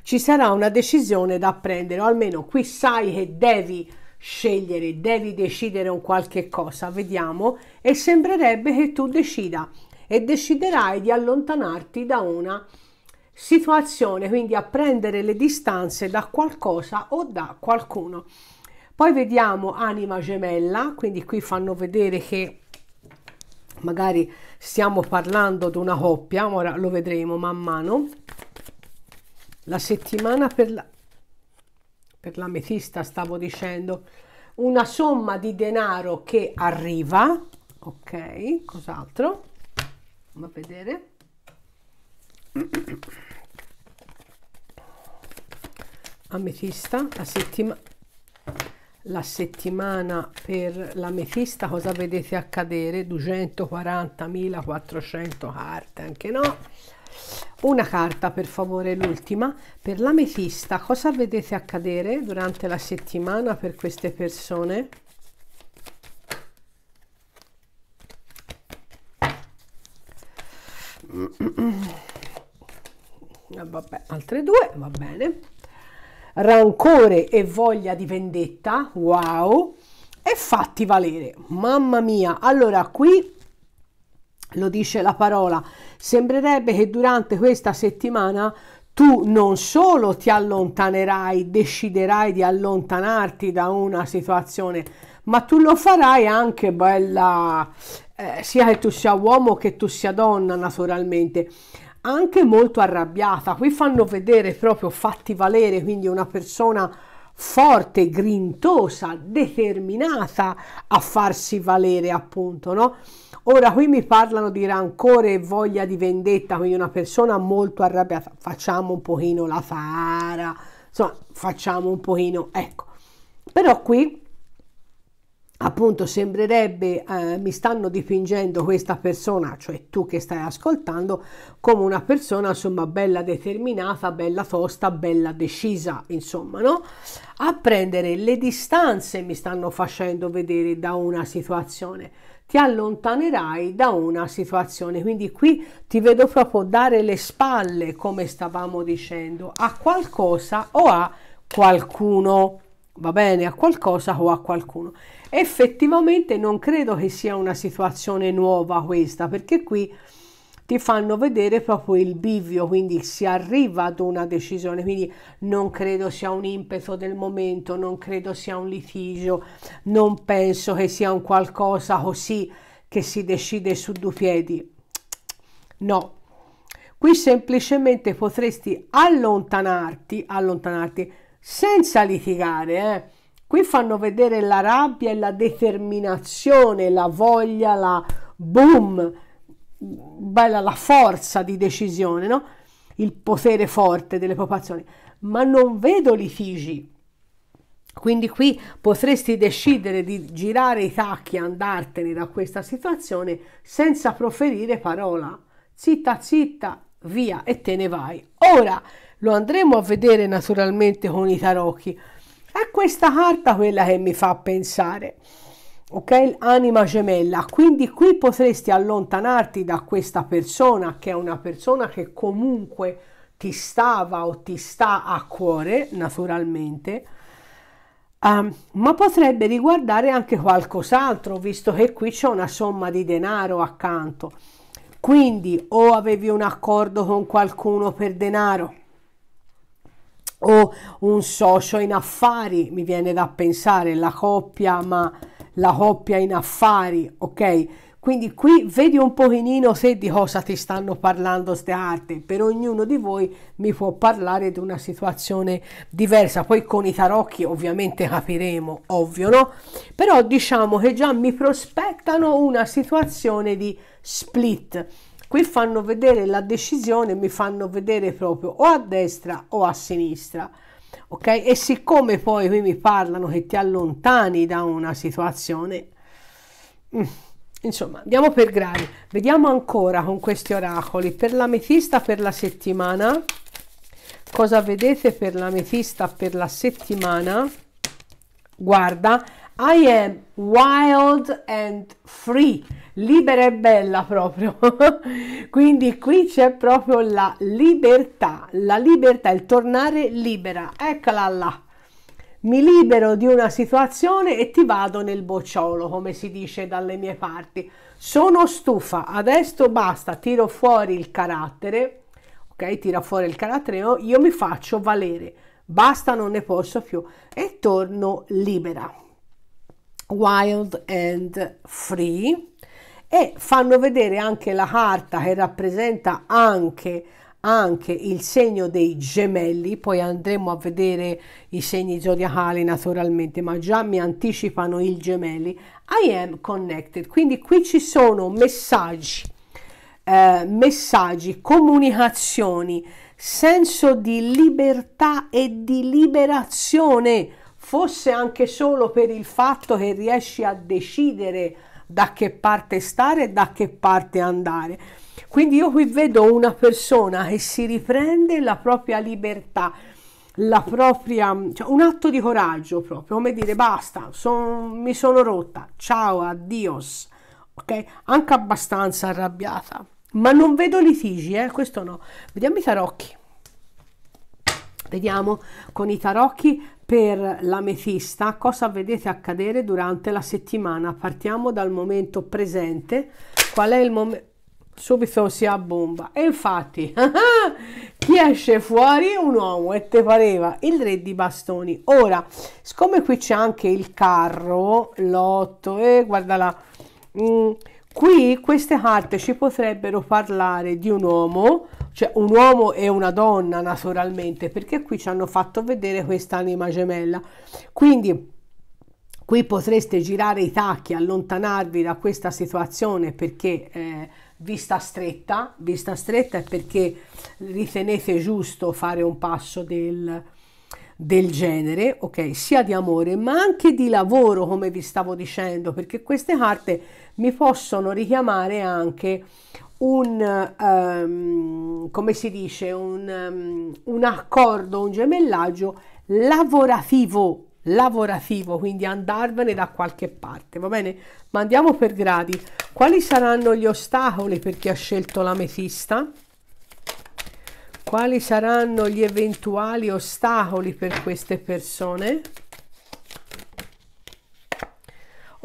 Speaker 1: ci sarà una decisione da prendere, o almeno qui sai che devi scegliere, devi decidere un qualche cosa, vediamo, e sembrerebbe che tu decida e deciderai di allontanarti da una situazione, quindi a prendere le distanze da qualcosa o da qualcuno. Poi vediamo anima gemella, quindi qui fanno vedere che magari stiamo parlando di una coppia, ora lo vedremo man mano la settimana per la per l'ametista stavo dicendo una somma di denaro che arriva ok cos'altro andiamo a vedere ametista la settimana la settimana per l'ametista cosa vedete accadere 240.400 carte anche no una carta per favore, l'ultima. Per l'ametista, cosa vedete accadere durante la settimana per queste persone? Ah, vabbè, altre due, va bene. Rancore e voglia di vendetta, wow. E fatti valere, mamma mia. Allora qui lo dice la parola, sembrerebbe che durante questa settimana tu non solo ti allontanerai, deciderai di allontanarti da una situazione, ma tu lo farai anche bella, eh, sia che tu sia uomo che tu sia donna naturalmente, anche molto arrabbiata. Qui fanno vedere proprio fatti valere, quindi una persona forte, grintosa, determinata a farsi valere, appunto, no? Ora qui mi parlano di rancore e voglia di vendetta, quindi una persona molto arrabbiata. Facciamo un pochino la fara, insomma, facciamo un pochino, ecco. Però qui appunto sembrerebbe eh, mi stanno dipingendo questa persona, cioè tu che stai ascoltando, come una persona insomma bella determinata, bella tosta, bella decisa, insomma, no? A prendere le distanze mi stanno facendo vedere da una situazione ti allontanerai da una situazione. Quindi qui ti vedo proprio dare le spalle, come stavamo dicendo, a qualcosa o a qualcuno. Va bene, a qualcosa o a qualcuno. Effettivamente non credo che sia una situazione nuova questa, perché qui ti fanno vedere proprio il bivio, quindi si arriva ad una decisione, quindi non credo sia un impeto del momento, non credo sia un litigio, non penso che sia un qualcosa così che si decide su due piedi. No, qui semplicemente potresti allontanarti, allontanarti senza litigare, eh? Qui fanno vedere la rabbia e la determinazione, la voglia, la boom, bella la forza di decisione, no? il potere forte delle popolazioni, ma non vedo litigi. Quindi qui potresti decidere di girare i tacchi e andartene da questa situazione senza proferire parola. Zitta, zitta, via e te ne vai. Ora lo andremo a vedere naturalmente con i tarocchi è questa carta quella che mi fa pensare. Ok, anima gemella, quindi qui potresti allontanarti da questa persona che è una persona che comunque ti stava o ti sta a cuore, naturalmente, um, ma potrebbe riguardare anche qualcos'altro, visto che qui c'è una somma di denaro accanto. Quindi o avevi un accordo con qualcuno per denaro, o un socio in affari, mi viene da pensare la coppia, ma la coppia in affari, ok? Quindi qui vedi un pochino se di cosa ti stanno parlando queste arti. per ognuno di voi mi può parlare di una situazione diversa, poi con i tarocchi ovviamente capiremo, ovvio no? Però diciamo che già mi prospettano una situazione di split, qui fanno vedere la decisione, mi fanno vedere proprio o a destra o a sinistra. Ok? E siccome poi qui mi parlano che ti allontani da una situazione, mm, insomma, andiamo per gradi. Vediamo ancora con questi oracoli per l'ametista per la settimana. Cosa vedete per l'ametista per la settimana? Guarda, I am wild and free libera e bella proprio. Quindi qui c'è proprio la libertà, la libertà, il tornare libera. Eccola là. Mi libero di una situazione e ti vado nel bocciolo, come si dice dalle mie parti. Sono stufa, adesso basta, tiro fuori il carattere. Ok, tira fuori il carattere, io, io mi faccio valere. Basta, non ne posso più e torno libera wild and free e fanno vedere anche la carta che rappresenta anche, anche il segno dei gemelli, poi andremo a vedere i segni zodiacali naturalmente, ma già mi anticipano i gemelli. I am connected, quindi qui ci sono messaggi, eh, messaggi, comunicazioni, senso di libertà e di liberazione, fosse anche solo per il fatto che riesci a decidere da che parte stare, da che parte andare. Quindi io qui vedo una persona che si riprende la propria libertà, la propria, cioè un atto di coraggio proprio, come dire basta, son, mi sono rotta, ciao, addios, ok? Anche abbastanza arrabbiata, ma non vedo litigi, eh? questo no. Vediamo i tarocchi. Vediamo con i tarocchi per l'ametista cosa vedete accadere durante la settimana. Partiamo dal momento presente. Qual è il momento? Subito si abbomba. E infatti, chi esce fuori un uomo e te pareva il re di bastoni. Ora, siccome qui c'è anche il carro, l'otto, e eh, guarda là, mm, qui queste carte ci potrebbero parlare di un uomo cioè un uomo e una donna naturalmente, perché qui ci hanno fatto vedere quest'anima gemella. Quindi qui potreste girare i tacchi, allontanarvi da questa situazione perché eh, vi sta stretta, vi sta stretta è perché ritenete giusto fare un passo del, del genere, ok, sia di amore ma anche di lavoro, come vi stavo dicendo, perché queste carte mi possono richiamare anche un, um, come si dice, un, um, un accordo, un gemellaggio lavorativo, lavorativo, quindi andarvene da qualche parte, va bene? Ma andiamo per gradi. Quali saranno gli ostacoli per chi ha scelto l'ametista? Quali saranno gli eventuali ostacoli per queste persone?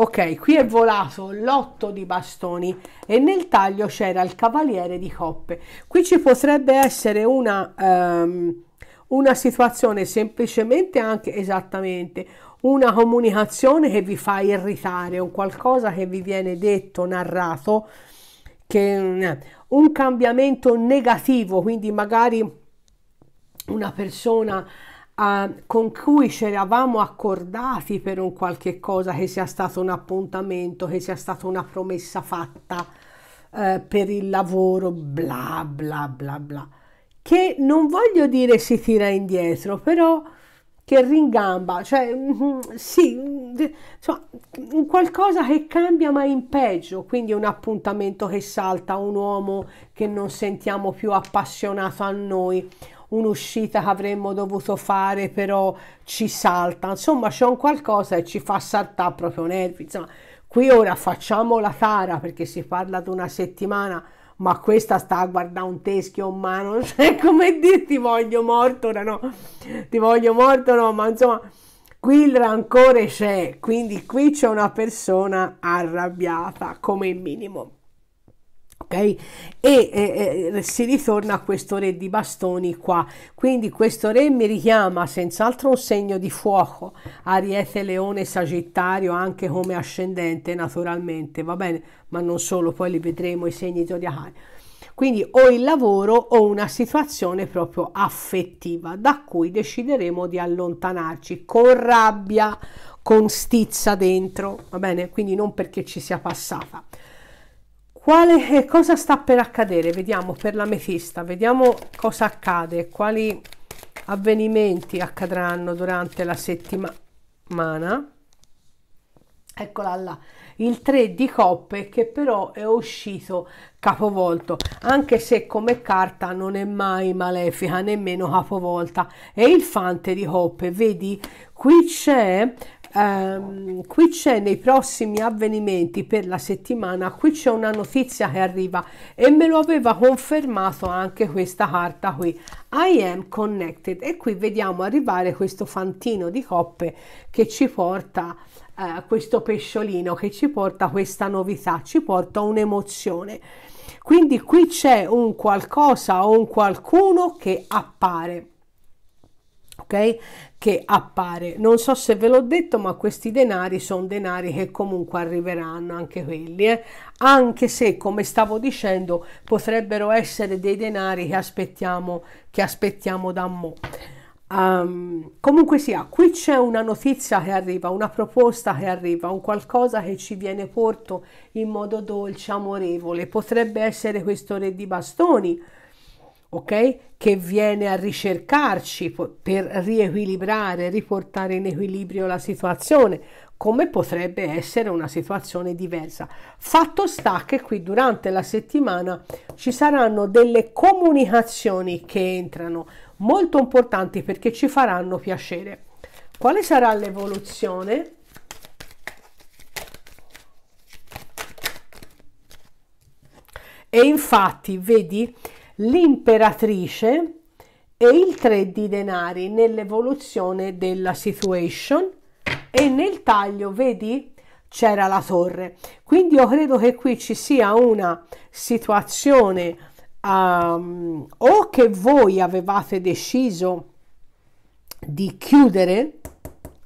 Speaker 1: ok qui è volato l'otto di bastoni e nel taglio c'era il cavaliere di coppe qui ci potrebbe essere una um, una situazione semplicemente anche esattamente una comunicazione che vi fa irritare un qualcosa che vi viene detto narrato che eh, un cambiamento negativo quindi magari una persona eh, con cui ci eravamo accordati per un qualche cosa, che sia stato un appuntamento, che sia stata una promessa fatta eh, per il lavoro, bla bla bla bla, che non voglio dire si tira indietro, però che ringamba, cioè mm, sì, insomma, qualcosa che cambia ma in peggio, quindi un appuntamento che salta, un uomo che non sentiamo più appassionato a noi un'uscita che avremmo dovuto fare però ci salta, insomma c'è un qualcosa che ci fa saltare proprio nervi, insomma qui ora facciamo la tara perché si parla di una settimana ma questa sta a guardare un teschio in mano, cioè come dire ti voglio morto, ora no, ti voglio morto, no, ma insomma qui il rancore c'è, quindi qui c'è una persona arrabbiata come minimo ok? E eh, si ritorna a questo re di bastoni qua. Quindi questo re mi richiama senz'altro un segno di fuoco, Ariete, Leone, Sagittario, anche come ascendente naturalmente, va bene? Ma non solo, poi li vedremo i segni zodiacali. Quindi o il lavoro o una situazione proprio affettiva da cui decideremo di allontanarci con rabbia, con stizza dentro, va bene? Quindi non perché ci sia passata. Quale, eh, cosa sta per accadere? Vediamo per l'ametista, vediamo cosa accade, quali avvenimenti accadranno durante la settimana. Eccola là, il 3 di coppe che però è uscito capovolto, anche se come carta non è mai malefica, nemmeno capovolta. È il fante di coppe, vedi? Qui c'è Um, qui c'è nei prossimi avvenimenti per la settimana, qui c'è una notizia che arriva e me lo aveva confermato anche questa carta qui, I am connected e qui vediamo arrivare questo fantino di coppe che ci porta uh, questo pesciolino, che ci porta questa novità, ci porta un'emozione. Quindi qui c'è un qualcosa o un qualcuno che appare ok? Che appare. Non so se ve l'ho detto, ma questi denari sono denari che comunque arriveranno anche quelli, eh? anche se, come stavo dicendo, potrebbero essere dei denari che aspettiamo, che aspettiamo da mo'. Um, comunque sia, qui c'è una notizia che arriva, una proposta che arriva, un qualcosa che ci viene porto in modo dolce, amorevole. Potrebbe essere questo re di bastoni ok? Che viene a ricercarci per riequilibrare, riportare in equilibrio la situazione, come potrebbe essere una situazione diversa. Fatto sta che qui durante la settimana ci saranno delle comunicazioni che entrano molto importanti perché ci faranno piacere. Quale sarà l'evoluzione? E infatti, vedi, l'imperatrice e il 3 di denari nell'evoluzione della situation e nel taglio vedi c'era la torre quindi io credo che qui ci sia una situazione um, o che voi avevate deciso di chiudere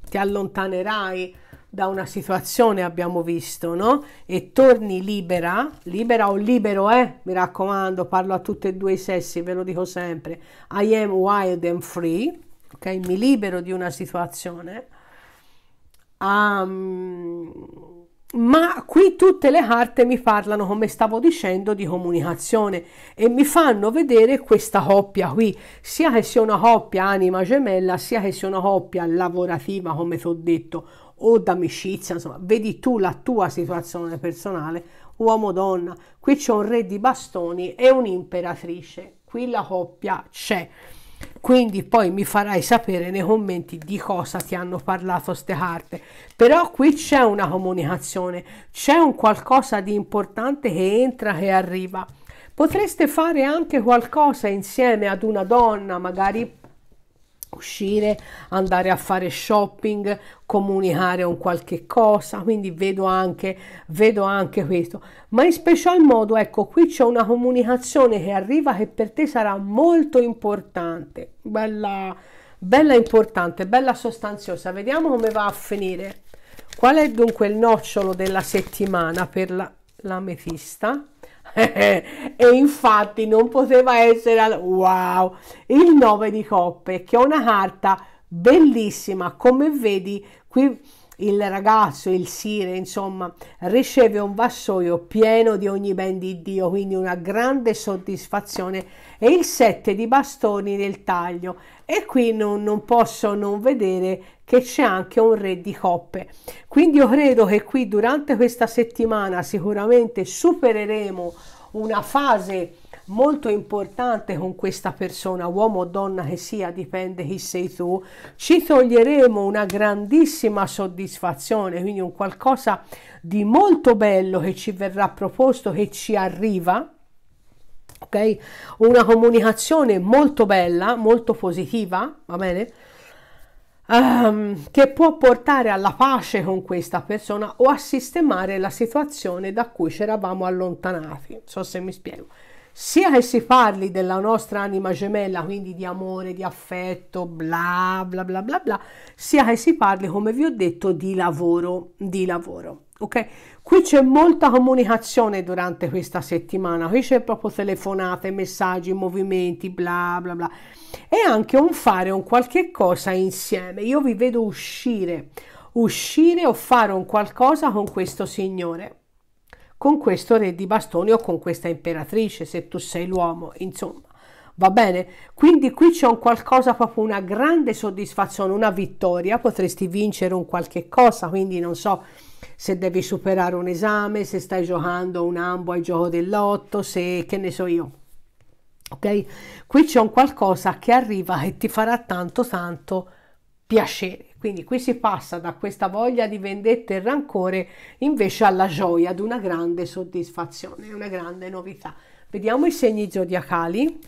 Speaker 1: ti allontanerai da una situazione abbiamo visto, no? E torni libera, libera o libero, eh? Mi raccomando, parlo a tutti e due i sessi, ve lo dico sempre. I am wild and free, ok? Mi libero di una situazione. Um, ma qui tutte le carte mi parlano, come stavo dicendo, di comunicazione e mi fanno vedere questa coppia qui, sia che sia una coppia anima gemella, sia che sia una coppia lavorativa, come ti ho detto, o d'amicizia, insomma, vedi tu la tua situazione personale, uomo-donna. Qui c'è un re di bastoni e un'imperatrice, qui la coppia c'è. Quindi poi mi farai sapere nei commenti di cosa ti hanno parlato queste carte. Però qui c'è una comunicazione, c'è un qualcosa di importante che entra, e arriva. Potreste fare anche qualcosa insieme ad una donna, magari uscire, andare a fare shopping, comunicare un qualche cosa, quindi vedo anche, vedo anche questo. Ma in special modo, ecco, qui c'è una comunicazione che arriva che per te sarà molto importante, bella, bella importante, bella sostanziosa. Vediamo come va a finire. Qual è dunque il nocciolo della settimana per la, l'ametista? e infatti non poteva essere wow il 9 di coppe che è una carta bellissima come vedi qui il ragazzo, il sire, insomma, riceve un vassoio pieno di ogni ben di Dio, quindi una grande soddisfazione e il sette di bastoni nel taglio e qui non, non posso non vedere che c'è anche un re di coppe. Quindi io credo che qui durante questa settimana sicuramente supereremo una fase molto importante con questa persona, uomo o donna che sia, dipende chi sei tu, ci toglieremo una grandissima soddisfazione, quindi un qualcosa di molto bello che ci verrà proposto, che ci arriva. Ok? Una comunicazione molto bella, molto positiva, va bene? Um, che può portare alla pace con questa persona o a sistemare la situazione da cui ci eravamo allontanati. Non so se mi spiego sia che si parli della nostra anima gemella, quindi di amore, di affetto, bla bla bla bla bla, sia che si parli, come vi ho detto, di lavoro, di lavoro. Ok, qui c'è molta comunicazione durante questa settimana, qui c'è proprio telefonate, messaggi, movimenti, bla bla bla. E anche un fare un qualche cosa insieme. Io vi vedo uscire, uscire o fare un qualcosa con questo signore con questo re di bastoni o con questa imperatrice, se tu sei l'uomo, insomma. Va bene? Quindi qui c'è un qualcosa, proprio una grande soddisfazione, una vittoria, potresti vincere un qualche cosa, quindi non so se devi superare un esame, se stai giocando un ambo ai gioco del lotto, se che ne so io. Ok? Qui c'è un qualcosa che arriva e ti farà tanto tanto piacere. Quindi qui si passa da questa voglia di vendetta e rancore invece alla gioia, ad una grande soddisfazione, una grande novità. Vediamo i segni zodiacali.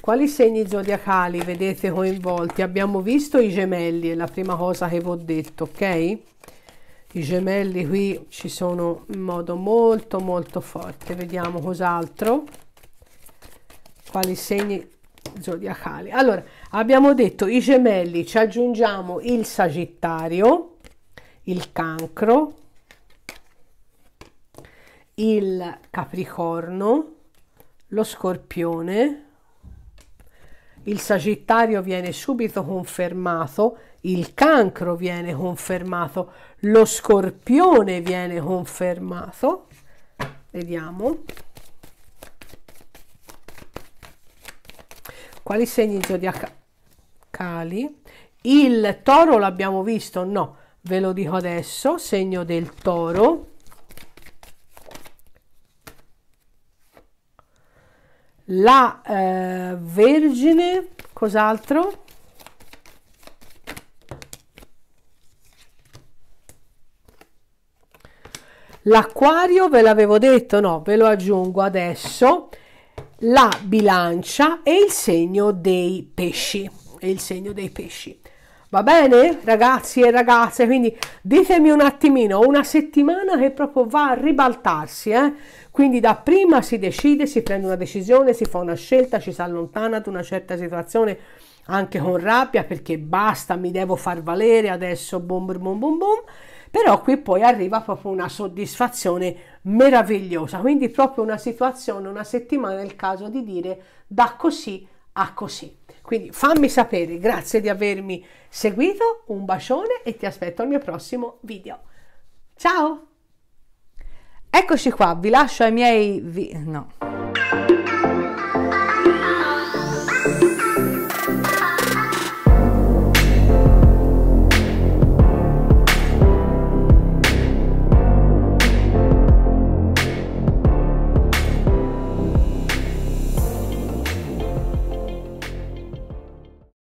Speaker 1: Quali segni zodiacali vedete coinvolti? Abbiamo visto i gemelli, è la prima cosa che vi ho detto, ok? I gemelli qui ci sono in modo molto molto forte. Vediamo cos'altro. Quali segni zodiacali. Allora, abbiamo detto i gemelli, ci aggiungiamo il sagittario, il cancro, il capricorno, lo scorpione, il sagittario viene subito confermato, il cancro viene confermato, lo scorpione viene confermato, vediamo, Quali segni zodiacali? Il toro l'abbiamo visto? No, ve lo dico adesso, segno del toro. La eh, Vergine, cos'altro? L'acquario ve l'avevo detto, no, ve lo aggiungo adesso la bilancia e il segno dei pesci. E il segno dei pesci. Va bene ragazzi e ragazze, quindi ditemi un attimino, una settimana che proprio va a ribaltarsi, eh? quindi da prima si decide, si prende una decisione, si fa una scelta, ci si allontana da una certa situazione anche con rabbia perché basta, mi devo far valere adesso, boom boom boom boom, boom. però qui poi arriva proprio una soddisfazione meravigliosa, quindi proprio una situazione, una settimana è il caso di dire da così a così. Quindi fammi sapere, grazie di avermi seguito, un bacione e ti aspetto al mio prossimo video. Ciao! Eccoci qua, vi lascio ai miei... Vi... no.